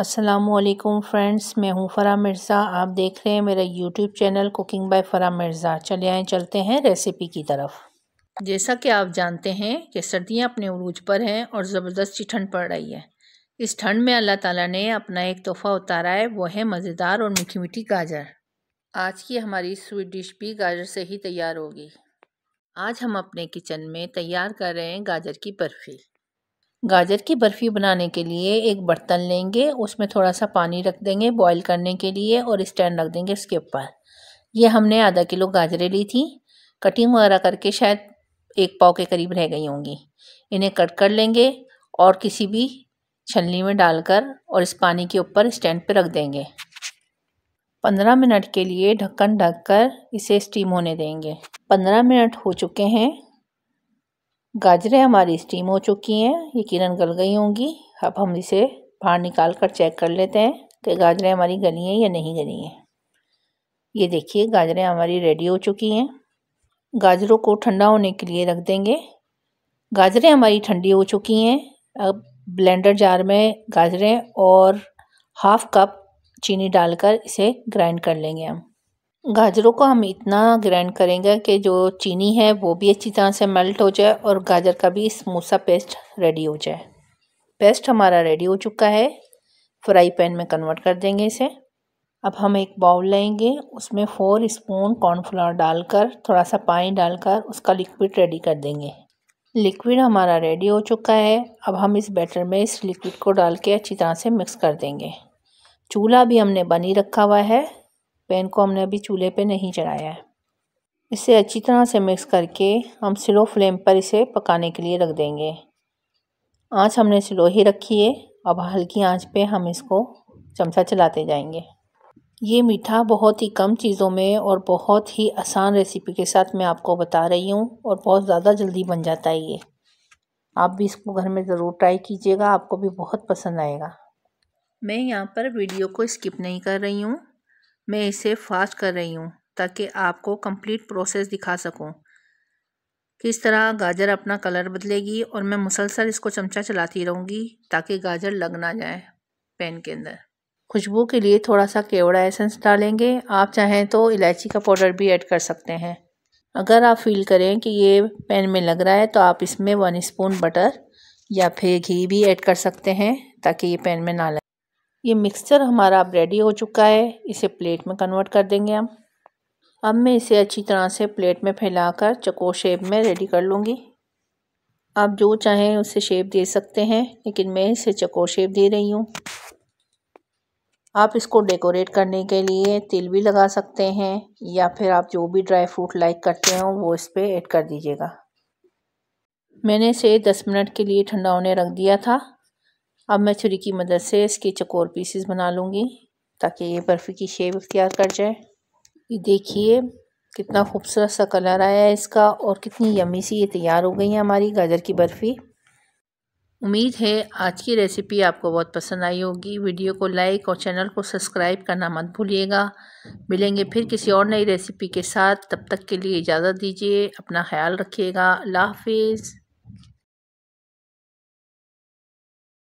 Aslam friends मैं हूं फ़रा मिर्ज़ा आप देख रहे हैं मेरा YouTube channel cooking by Farah Mirza चले आए चलते हैं रेसिपी की तरफ जैसा कि आप जानते हैं कि सर्दियां अपने उरूज पर हैं और ज़बरदस्ती ठंड पड़ रही है इस ठंड में अल्लाह ताला ने अपना एक तोहफ़ा उतारा है वो है मज़ेदार और मीठी मीठी गाजर आज की हमारी स्वीट डिश भी गाजर से ही तैयार होगी आज हम अपने किचन में तैयार कर रहे हैं गाजर की बर्फ़ी गाजर की बर्फ़ी बनाने के लिए एक बर्तन लेंगे उसमें थोड़ा सा पानी रख देंगे बॉईल करने के लिए और स्टैंड रख देंगे उसके ऊपर ये हमने आधा किलो गाजरें ली थी कटिंग वगैरह करके शायद एक पाव के करीब रह गई होंगी इन्हें कट कर लेंगे और किसी भी छलनी में डालकर और इस पानी के ऊपर स्टैंड पर रख देंगे पंद्रह मिनट के लिए ढक्कन कर इसे स्टीम होने देंगे पंद्रह मिनट हो चुके हैं गाजरें हमारी स्टीम हो चुकी हैं ये किरण गल गई होंगी अब हम इसे बाहर निकाल कर चेक कर लेते हैं कि गाजरें हमारी गली हैं या नहीं गली हैं ये देखिए गाजरें हमारी रेडी हो चुकी हैं गाजरों को ठंडा होने के लिए रख देंगे गाजरें हमारी ठंडी हो चुकी हैं अब ब्लेंडर जार में गाजरें और हाफ़ कप चीनी डालकर इसे ग्राइंड कर लेंगे हम गाजरों को हम इतना ग्राइंड करेंगे कि जो चीनी है वो भी अच्छी तरह से मेल्ट हो जाए और गाजर का भी समोसा पेस्ट रेडी हो जाए पेस्ट हमारा रेडी हो चुका है फ्राई पैन में कन्वर्ट कर देंगे इसे अब हम एक बाउल लेंगे उसमें फ़ोर स्पून कॉर्नफ्लावर डालकर थोड़ा सा पानी डालकर उसका लिक्विड रेडी कर देंगे लिक्विड हमारा रेडी हो चुका है अब हम इस बैटर में इस लिक्विड को डाल के अच्छी तरह से मिक्स कर देंगे चूल्हा भी हमने बनी रखा हुआ है पैन को हमने अभी चूल्हे पे नहीं चढ़ाया है इसे अच्छी तरह से मिक्स करके हम स्लो फ्लेम पर इसे पकाने के लिए रख देंगे आंच हमने स्लो ही रखी है अब हल्की आंच पे हम इसको चमचा चलाते जाएंगे ये मीठा बहुत ही कम चीज़ों में और बहुत ही आसान रेसिपी के साथ मैं आपको बता रही हूँ और बहुत ज़्यादा जल्दी बन जाता है ये आप भी इसको घर में ज़रूर ट्राई कीजिएगा आपको भी बहुत पसंद आएगा मैं यहाँ पर वीडियो को स्किप नहीं कर रही हूँ मैं इसे फास्ट कर रही हूँ ताकि आपको कंप्लीट प्रोसेस दिखा सकूँ किस तरह गाजर अपना कलर बदलेगी और मैं मुसलसल इसको चमचा चलाती रहूँगी ताकि गाजर लग ना जाए पैन के अंदर खुशबू के लिए थोड़ा सा केवड़ा एसेंस डालेंगे आप चाहें तो इलायची का पाउडर भी ऐड कर सकते हैं अगर आप फील करें कि ये पैन में लग रहा है तो आप इसमें वन स्पून बटर या फिर घी भी ऐड कर सकते हैं ताकि ये पैन में ना लगे ये मिक्सचर हमारा अब रेडी हो चुका है इसे प्लेट में कन्वर्ट कर देंगे हम अब मैं इसे अच्छी तरह से प्लेट में फैलाकर चकोर शेप में रेडी कर लूँगी आप जो चाहें उसे शेप दे सकते हैं लेकिन मैं इसे चकोर शेप दे रही हूँ आप इसको डेकोरेट करने के लिए तिल भी लगा सकते हैं या फिर आप जो भी ड्राई फ्रूट लाइक करते हो वो इस पर ऐड कर दीजिएगा मैंने इसे दस मिनट के लिए ठंडा होने रख दिया था अब मैं छुरी की मदद से इसके चकोर पीसेस बना लूँगी ताकि ये बर्फ़ी की शेप इख्तियार कर जाए ये देखिए कितना खूबसूरत सा कलर आया है इसका और कितनी यमी सी ये तैयार हो गई है हमारी गाजर की बर्फ़ी उम्मीद है आज की रेसिपी आपको बहुत पसंद आई होगी वीडियो को लाइक और चैनल को सब्सक्राइब करना मत भूलिएगा मिलेंगे फिर किसी और नई रेसिपी के साथ तब तक के लिए इजाज़त दीजिए अपना ख्याल रखिएगा अल्लाह हाफिज़